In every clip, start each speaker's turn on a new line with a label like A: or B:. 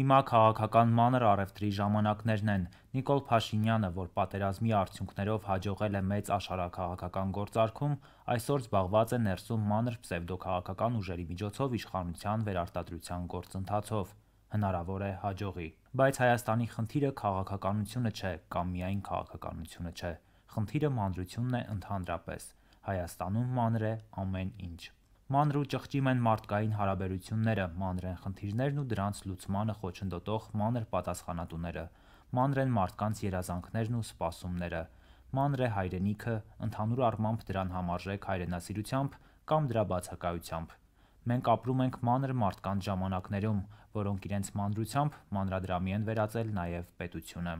A: Հիմա քաղաքական մանր առևտրի ժամանակներն են։ Նիկոլ Փաշինյանը, որ պատերազմի արդյունքներով հաջողել է մեծ աշխարհաքաղաքական գործարքում, այսօր զբաղված է ներսում մանր պսևդոքաղաքական ուժերի միջոցով իշխանության վերարտադրության գործընթացով։ Հնարավոր է հաջողի։ Բայց Հայաստանի խնդիրը քաղաքականությունը չէ կամ միայն քաղաքականությունը չէ։ Խնդիրը մանրությունն է ընդհանրապես։ Հայաստանում մանր է ամեն ինչ մանր ու ճղճիմ են մարդկային հարաբերությունները, մանր են խնդիրներն ու դրանց լուծմանը խոչընդոտող մանր պատասխանատուները, մանր են մարդկանց երազանքներն ու սպասումները, մանր է հայրենիքը, ընդհանուր առմամբ դրան համարժեք հայրենասիրությամբ կամ դրա բացակայությամբ։ Մենք ապրում ենք մանր մարդկանց ժամանակներում, որոնք իրենց մանրությամբ մանրադրամի են վերածել նաև պետությունը։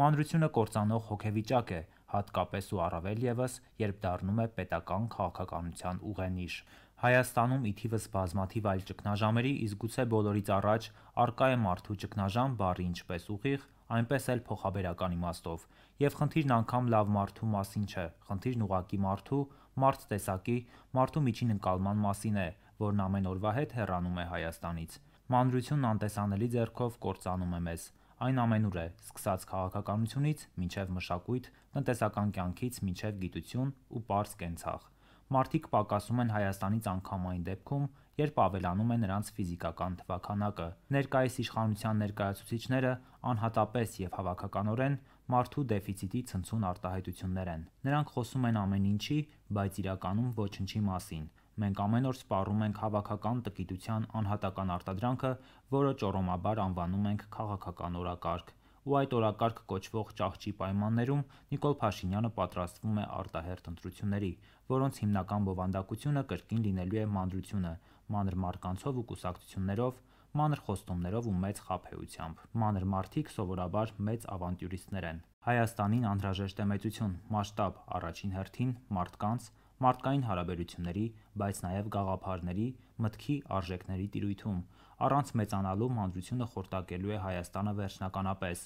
A: Մանրությունը կործանող հոգեվիճակ է, հատկապես ու առավել եւս, երբ դառնում է պետական քաղաքականության ուղենիշ։ Հայաստանում ի թիվս բազմաթիվ այլ ճգնաժամերի, իսկ գուցե բոլորից առաջ առկա է մարդու ճգնաժամ բառի ինչպես ուղիղ, այնպես էլ փոխաբերական իմաստով, եւ խնդիրն անգամ լավ մարդու մասին չէ, խնդիրն ուղակի մարդու, մարդ տեսակի, մարդու միջին ընկալման մասին է, որն ամեն օրվա հետ հեռանում է Հայաստանից։ Մանրությունն անտեսանելի ձեռքով կործանում է մեզ։ Այն ամենուր է, սկսած քաղաքականությունից, մինչև մշակույթ, տնտեսական կյանքից, մինչև գիտություն ու པարս կենցաղ մարդիկ պակասում են Հայաստանից անգամ այն դեպքում, երբ ավելանում է նրանց ֆիզիկական թվաքանակը։ Ներկայիս իշխանության ներկայացուցիչները անհատապես եւ հավաքականորեն մարդու դեֆիցիտի ցնցուն արտահայտություններ են։ Նրանք խոսում են ամեն ինչի, բայց իրականում ոչնչի մասին։ Մենք ամեն օր սպառում ենք հավաքական տկիտության անհատական արտադրանքը, որը ճորոմաբար անվանում ենք քաղաքական օրակարգ ու այդ օրակարգ կոչվող ճահճի պայմաններում Նիկոլ Փաշինյանը պատրաստվում է արտահերթ ընտրությունների, որոնց հիմնական բովանդակությունը կրկին լինելու է մանրությունը, մանր մարկանցով ու կուսակցություններով, մանր խոստումներով ու մեծ խափեությամբ։ Մանր մարդիկ սովորաբար մեծ ավանտյուրիստներ են։ Հայաստանին անհրաժեշտ է մեծություն, մասշտաբ, առաջին հերթին մարդկանց մարդկային հարաբերությունների, բայց նաև գաղափարների, մտքի արժեքների տիրույթում։ Առանց մեծանալու մանրությունը խորտակելու է Հայաստանը վերջնականապես,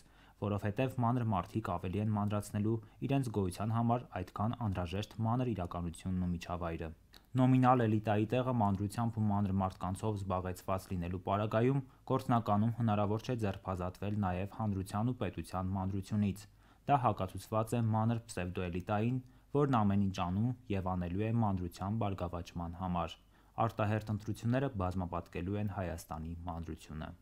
A: որովհետև մանր մարդիկ ավելի են մանրացնելու իրենց գոյության համար այդքան անհրաժեշտ մանր իրականությունն ու միջավայրը։ Նոմինալ էլիտայի տեղը մանրությամբ ու մանր մարդկանցով զբաղեցված լինելու պարագայում գործնականում հնարավոր չէ ձերբազատվել նաև հանրության ու պետության մանրությունից։ Դա հակացուցված է մանր պսևդոէլիտային որն ամեն ինչ անում և անելու է մանրության բարգավաճման համար։ Արտահերթ ընտրությունները բազմապատկելու են Հայաստանի մանրությունը։